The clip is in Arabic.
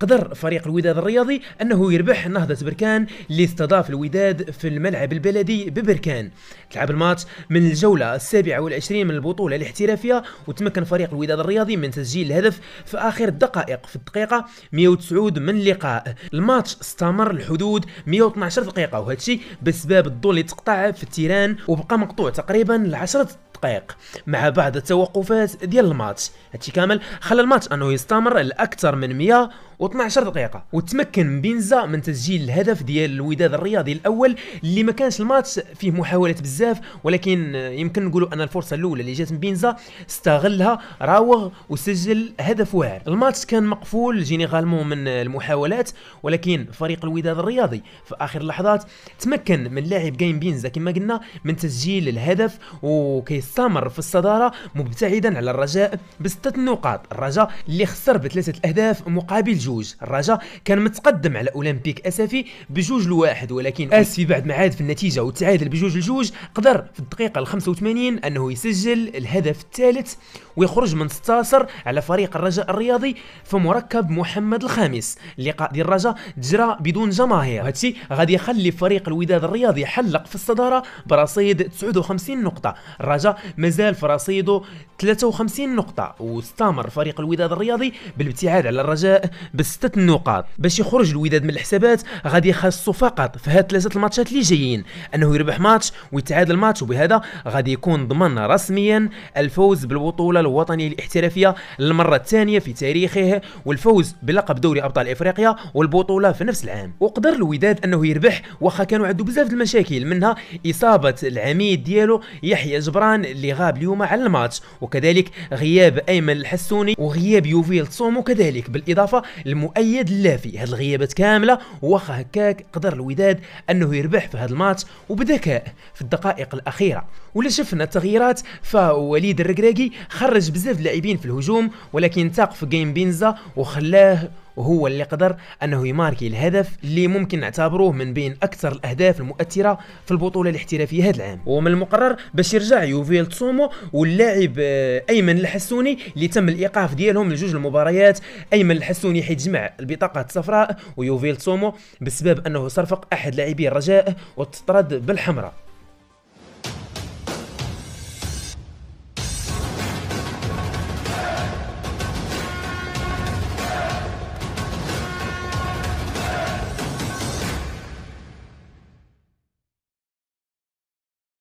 قدر فريق الوداد الرياضي انه يربح نهضة بركان اللي استضاف الوداد في الملعب البلدي ببركان تلعب الماتش من الجولة السابعة والعشرين من البطولة الاحترافية وتمكن فريق الوداد الرياضي من تسجيل الهدف في اخر الدقائق في الدقيقة 109 من اللقاء الماتش استمر لحدود 112 دقيقة وهذا الشيء بسبب الضوء اللي تقطع في التيران وبقى مقطوع تقريبا لعشرة دقائق مع بعض التوقفات ديال الماتش هادشي كامل خلى الماتش انه يستمر لاكثر من 112 دقيقه وتمكن بينزا من تسجيل الهدف ديال الوداد الرياضي الاول اللي ما كانش الماتش فيه محاولات بزاف ولكن يمكن نقولوا ان الفرصه الاولى اللي جات من بينزا استغلها راوغ وسجل هدف واعر الماتش كان مقفول جينيرالمون من المحاولات ولكن فريق الوداد الرياضي في اخر اللحظات تمكن من لاعب جيم بينزا كما قلنا من تسجيل الهدف وكيس استمر في الصدارة مبتعدا على الرجاء بستة نقاط الرجاء اللي خسر بثلاثة أهداف مقابل جوج الرجاء كان متقدم على أولمبيك أسفي بجوج لواحد ولكن أسفي بعد ما عاد في النتيجة وتعادل بجوج لجوج قدر في الدقيقة ال 85 أنه يسجل الهدف الثالث ويخرج من 16 على فريق الرجاء الرياضي في مركب محمد الخامس اللقاء ديال الرجاء جرى بدون جماهير هادشي غادي يخلي فريق الوداد الرياضي حلق في الصدارة برصيد 59 نقطة الرجاء مازال في رصيده 53 نقطة واستمر فريق الوداد الرياضي بالابتعاد على الرجاء بستة نقاط باش يخرج الوداد من الحسابات غادي يخصو فقط في هاد ثلاثة الماتشات اللي جايين انه يربح ماتش ويتعادل ماتش وبهذا غادي يكون ضمن رسميا الفوز بالبطولة الوطنية الاحترافية للمرة الثانية في تاريخه والفوز بلقب دوري ابطال افريقيا والبطولة في نفس العام وقدر الوداد انه يربح واخا كانوا عنده بزاف المشاكل منها اصابة العميد ديالو يحيى جبران اللي غاب اليوم على الماتش وكذلك غياب ايمن الحسوني وغياب يوفيل تصومو كذلك بالاضافه لمؤيد اللافي هاد الغيابات كامله واخا هكاك قدر الوداد انه يربح في هذا الماتش وبذكاء في الدقائق الاخيره ولا شفنا التغييرات فوليد الركراكي خرج بزاف اللاعبين في الهجوم ولكن تاق في جيم بينزا وخلاه وهو اللي قدر انه يماركي الهدف اللي ممكن نعتبروه من بين اكثر الاهداف المؤثره في البطوله الاحترافيه هذا العام ومن المقرر باش يرجع يوفيل تسومو واللاعب آه، ايمن الحسوني اللي تم الايقاف ديالهم لجوج المباريات ايمن الحسوني حيت جمع البطاقه الصفراء ويوفيل تسومو بسبب انه صرفق احد لاعبي الرجاء وتطرد بالحمراء